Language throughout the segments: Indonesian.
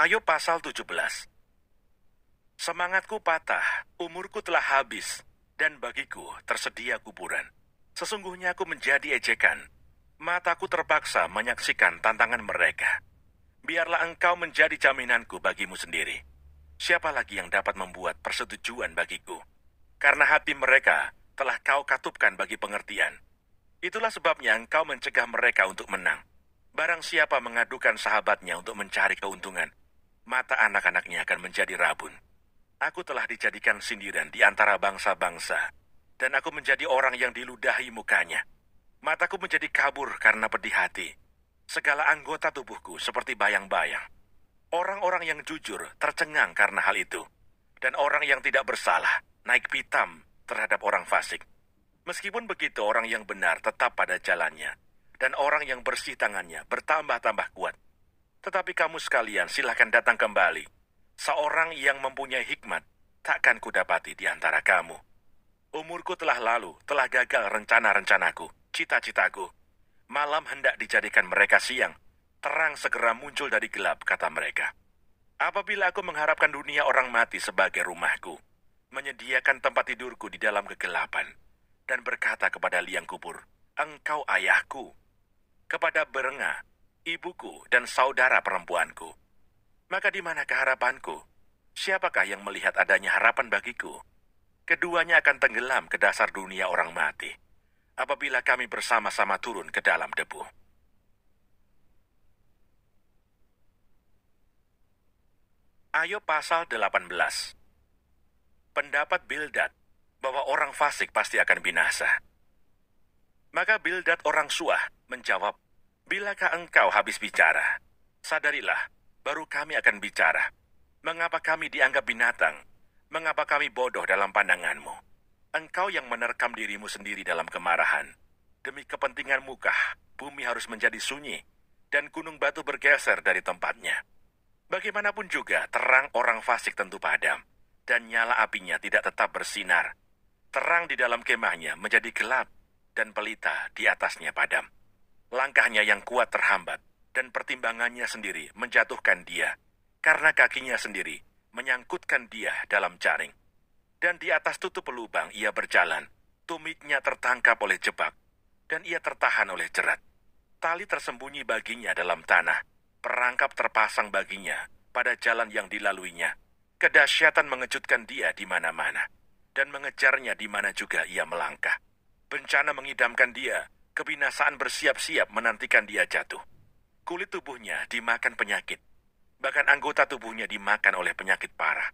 Ayo pasal 17. Semangatku patah, umurku telah habis, dan bagiku tersedia kuburan. Sesungguhnya aku menjadi ejekan. Mataku terpaksa menyaksikan tantangan mereka. Biarlah engkau menjadi jaminanku bagimu sendiri. Siapa lagi yang dapat membuat persetujuan bagiku? Karena hati mereka telah kau katupkan bagi pengertian. Itulah sebabnya engkau mencegah mereka untuk menang. Barang siapa mengadukan sahabatnya untuk mencari keuntungan, mata anak-anaknya akan menjadi rabun. Aku telah dijadikan sindiran di antara bangsa-bangsa, dan aku menjadi orang yang diludahi mukanya. Mataku menjadi kabur karena pedih hati. Segala anggota tubuhku seperti bayang-bayang. Orang-orang yang jujur tercengang karena hal itu. Dan orang yang tidak bersalah naik pitam terhadap orang fasik. Meskipun begitu, orang yang benar tetap pada jalannya, dan orang yang bersih tangannya bertambah-tambah kuat. Tetapi kamu sekalian silahkan datang kembali. Seorang yang mempunyai hikmat takkan kudapati di antara kamu. Umurku telah lalu, telah gagal rencana-rencanaku, cita-citaku. Malam hendak dijadikan mereka siang, terang segera muncul dari gelap, kata mereka. Apabila aku mengharapkan dunia orang mati sebagai rumahku, menyediakan tempat tidurku di dalam kegelapan, dan berkata kepada liang kubur, Engkau ayahku. Kepada berengah, ibuku, dan saudara perempuanku. Maka di mana keharapanku? Siapakah yang melihat adanya harapan bagiku? Keduanya akan tenggelam ke dasar dunia orang mati apabila kami bersama-sama turun ke dalam debu. Ayo pasal 18. Pendapat Bildad bahwa orang fasik pasti akan binasa. Maka Bildad orang Suah menjawab, Bilakah engkau habis bicara? Sadarilah, baru kami akan bicara. Mengapa kami dianggap binatang? Mengapa kami bodoh dalam pandanganmu? Engkau yang menerkam dirimu sendiri dalam kemarahan. Demi kepentingan muka, bumi harus menjadi sunyi, dan gunung batu bergeser dari tempatnya. Bagaimanapun juga, terang orang fasik tentu padam, dan nyala apinya tidak tetap bersinar. Terang di dalam kemahnya menjadi gelap, dan pelita di atasnya padam. Langkahnya yang kuat terhambat, dan pertimbangannya sendiri menjatuhkan dia, karena kakinya sendiri menyangkutkan dia dalam jaring. Dan di atas tutup lubang ia berjalan, tumitnya tertangkap oleh jebak, dan ia tertahan oleh jerat. Tali tersembunyi baginya dalam tanah, perangkap terpasang baginya pada jalan yang dilaluinya. Kedahsyatan mengejutkan dia di mana-mana, dan mengejarnya di mana juga ia melangkah. Bencana mengidamkan dia Kebinasaan bersiap-siap menantikan dia jatuh. Kulit tubuhnya dimakan penyakit. Bahkan anggota tubuhnya dimakan oleh penyakit parah.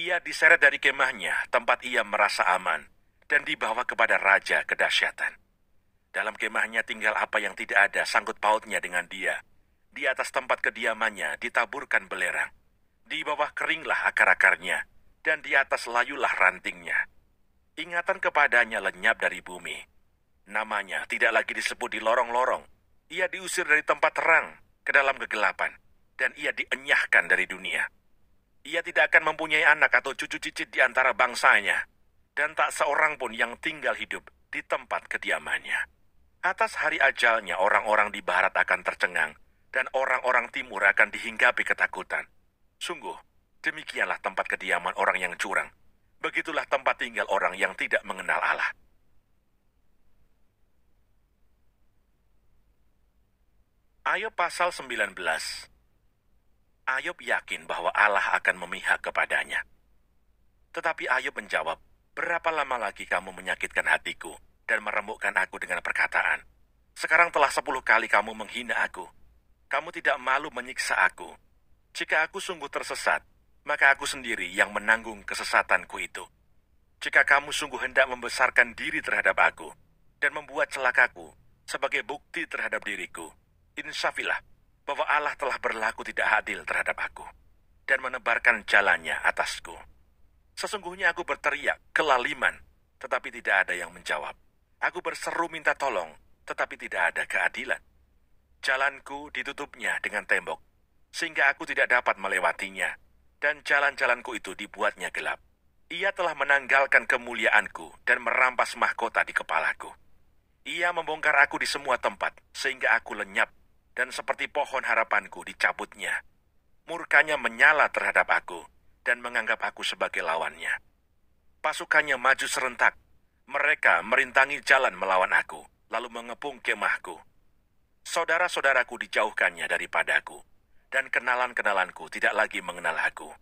Ia diseret dari kemahnya, tempat ia merasa aman, dan dibawa kepada raja kedahsyatan. Dalam kemahnya tinggal apa yang tidak ada sangkut pautnya dengan dia. Di atas tempat kediamannya ditaburkan belerang. Di bawah keringlah akar-akarnya, dan di atas layulah rantingnya. Ingatan kepadanya lenyap dari bumi Namanya tidak lagi disebut di lorong-lorong. Ia diusir dari tempat terang ke dalam kegelapan, dan ia dienyahkan dari dunia. Ia tidak akan mempunyai anak atau cucu cicit di antara bangsanya, dan tak seorang pun yang tinggal hidup di tempat kediamannya. Atas hari ajalnya, orang-orang di barat akan tercengang, dan orang-orang timur akan dihinggapi ketakutan. Sungguh, demikianlah tempat kediaman orang yang curang. Begitulah tempat tinggal orang yang tidak mengenal Allah. Ayub pasal 19. Ayub yakin bahwa Allah akan memihak kepadanya. Tetapi Ayub menjawab, Berapa lama lagi kamu menyakitkan hatiku dan meremukkan aku dengan perkataan? Sekarang telah sepuluh kali kamu menghina aku. Kamu tidak malu menyiksa aku. Jika aku sungguh tersesat, maka aku sendiri yang menanggung kesesatanku itu. Jika kamu sungguh hendak membesarkan diri terhadap aku dan membuat celakaku sebagai bukti terhadap diriku, insafilah bahwa Allah telah berlaku tidak adil terhadap aku dan menebarkan jalannya atasku. Sesungguhnya aku berteriak, kelaliman, tetapi tidak ada yang menjawab. Aku berseru minta tolong, tetapi tidak ada keadilan. Jalanku ditutupnya dengan tembok, sehingga aku tidak dapat melewatinya, dan jalan-jalanku itu dibuatnya gelap. Ia telah menanggalkan kemuliaanku dan merampas mahkota di kepalaku. Ia membongkar aku di semua tempat, sehingga aku lenyap dan seperti pohon harapanku dicabutnya. Murkanya menyala terhadap aku dan menganggap aku sebagai lawannya. Pasukannya maju serentak. Mereka merintangi jalan melawan aku, lalu mengepung kemahku. Saudara-saudaraku dijauhkannya daripadaku, dan kenalan-kenalanku tidak lagi mengenal aku.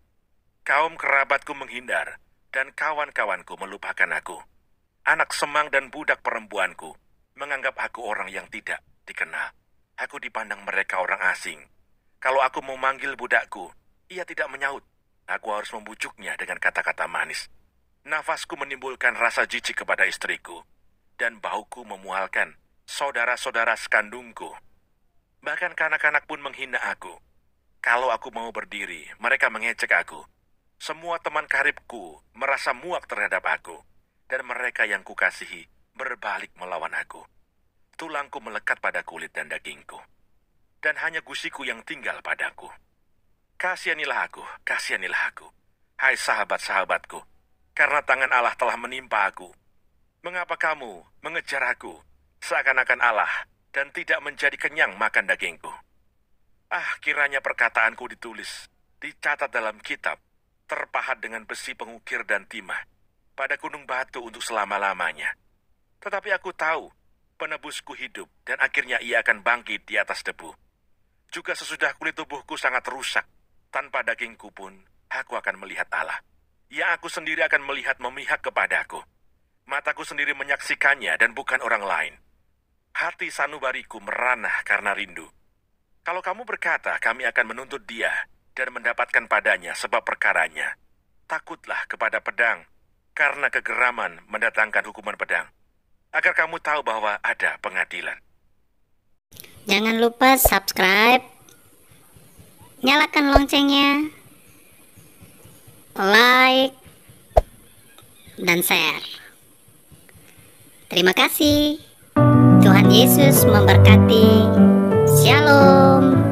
Kaum kerabatku menghindar, dan kawan-kawanku melupakan aku. Anak semang dan budak perempuanku menganggap aku orang yang tidak dikenal. Aku dipandang mereka orang asing. Kalau aku memanggil budakku, ia tidak menyaut. Aku harus membujuknya dengan kata-kata manis. Nafasku menimbulkan rasa jijik kepada istriku, dan bauku memualkan saudara-saudara sekandungku. Bahkan kanak-kanak pun menghina aku. Kalau aku mau berdiri, mereka mengecek aku. Semua teman karibku merasa muak terhadap aku, dan mereka yang kukasihi berbalik melawan aku. Tulangku melekat pada kulit dan dagingku. Dan hanya gusiku yang tinggal padaku. Kasihanilah aku, kasihanilah aku. Hai sahabat-sahabatku, karena tangan Allah telah menimpa aku. Mengapa kamu mengejar aku seakan-akan Allah dan tidak menjadi kenyang makan dagingku? Ah, kiranya perkataanku ditulis, dicatat dalam kitab, terpahat dengan besi pengukir dan timah, pada gunung batu untuk selama-lamanya. Tetapi aku tahu penebusku hidup dan akhirnya ia akan bangkit di atas debu. Juga sesudah kulit tubuhku sangat rusak, tanpa dagingku pun aku akan melihat Allah. Ya aku sendiri akan melihat memihak kepadaku. Mataku sendiri menyaksikannya dan bukan orang lain. Hati sanubariku meranah karena rindu. Kalau kamu berkata kami akan menuntut dia dan mendapatkan padanya sebab perkaranya, takutlah kepada pedang, karena kegeraman mendatangkan hukuman pedang agar kamu tahu bahwa ada pengadilan. Jangan lupa subscribe, nyalakan loncengnya, like, dan share. Terima kasih. Tuhan Yesus memberkati. Shalom.